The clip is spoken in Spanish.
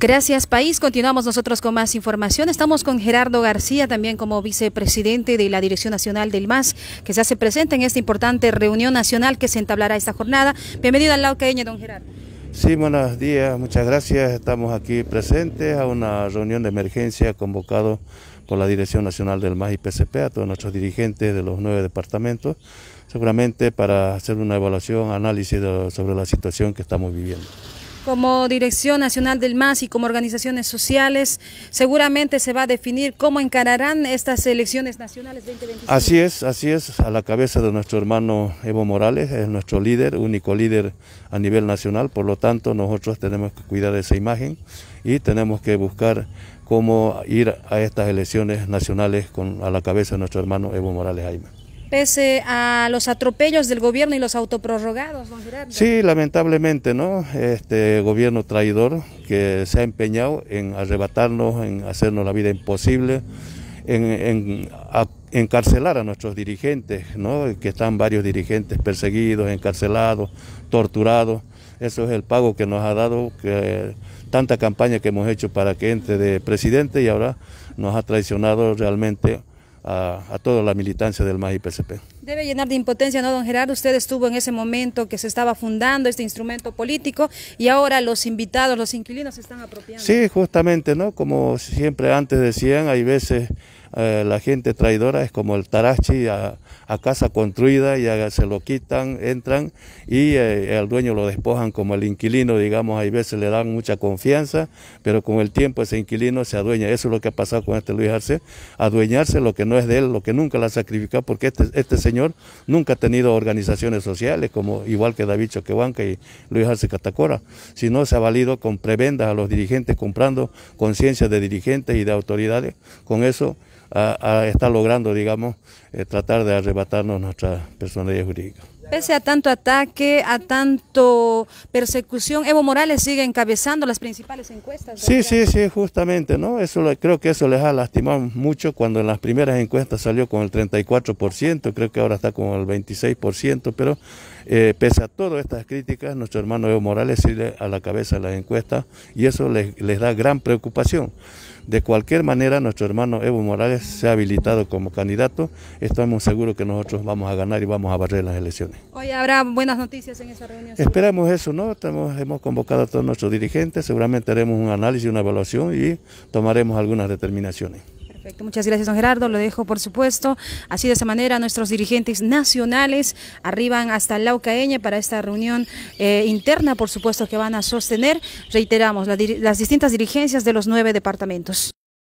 Gracias, país. Continuamos nosotros con más información. Estamos con Gerardo García, también como vicepresidente de la Dirección Nacional del MAS, que se hace presente en esta importante reunión nacional que se entablará esta jornada. Bienvenido al Lauqueño, don Gerardo. Sí, buenos días, muchas gracias. Estamos aquí presentes a una reunión de emergencia convocado por la Dirección Nacional del MAS y PCP, a todos nuestros dirigentes de los nueve departamentos, seguramente para hacer una evaluación, análisis sobre la situación que estamos viviendo como Dirección Nacional del MAS y como organizaciones sociales, seguramente se va a definir cómo encararán estas elecciones nacionales 2025. Así es, así es, a la cabeza de nuestro hermano Evo Morales, es nuestro líder, único líder a nivel nacional, por lo tanto nosotros tenemos que cuidar esa imagen y tenemos que buscar cómo ir a estas elecciones nacionales con, a la cabeza de nuestro hermano Evo Morales Jaime pese a los atropellos del gobierno y los autoprorrogados, don Gerardo. Sí, lamentablemente, ¿no? Este gobierno traidor que se ha empeñado en arrebatarnos, en hacernos la vida imposible, en, encarcelar a nuestros dirigentes, ¿no? Que están varios dirigentes perseguidos, encarcelados, torturados. Eso es el pago que nos ha dado tanta campaña que hemos hecho para que entre de presidente y ahora nos ha traicionado realmente a, toda la militancia del MAI PCP. Debe llenar de impotencia, ¿no, don Gerardo? Usted estuvo en ese momento que se estaba fundando este instrumento político y ahora los invitados, los inquilinos se están apropiando. Sí, justamente, ¿no? Como siempre antes decían, hay veces eh, la gente traidora es como el tarachi a, casa construida, y se lo quitan, entran y el eh, al dueño lo despojan como el inquilino, digamos, hay veces le dan mucha confianza, pero con el tiempo ese inquilino se adueña. Eso es lo que ha pasado con este Luis Arce, adueñarse lo que no es de él, lo que nunca la ha sacrificado, porque este, este señor nunca ha tenido organizaciones sociales, como igual que David Choquehuanca y Luis Arce Catacora, sino se ha valido con prebendas a los dirigentes, comprando conciencia de dirigentes y de autoridades. Con eso a, estar logrando, digamos, eh, tratar de arrebatarnos nuestra personalidad jurídica. Pese a tanto ataque, a tanto persecución, Evo Morales sigue encabezando las principales encuestas. Sí, sí, sí, justamente, ¿no? Eso creo que eso les ha lastimado mucho cuando en las primeras encuestas salió con el 34%, creo que ahora está con el 26%, pero eh, pese a todas estas críticas, nuestro hermano Evo Morales sigue a la cabeza de las encuestas y eso les, da gran preocupación. De cualquier manera, nuestro hermano Evo Morales se ha habilitado como candidato. Estamos seguros que nosotros vamos a ganar y vamos a barrer las elecciones. Hoy habrá buenas noticias en esa reunión. Esperamos eso, ¿no? hemos convocado a todos nuestros dirigentes, seguramente haremos un análisis, una evaluación y tomaremos algunas determinaciones. Perfecto, muchas gracias, don Gerardo. Lo dejo, por supuesto. Así de esa manera, nuestros dirigentes nacionales arriban hasta Laucaeña para esta reunión eh, interna, por supuesto, que van a sostener, reiteramos, las distintas dirigencias de los nueve departamentos.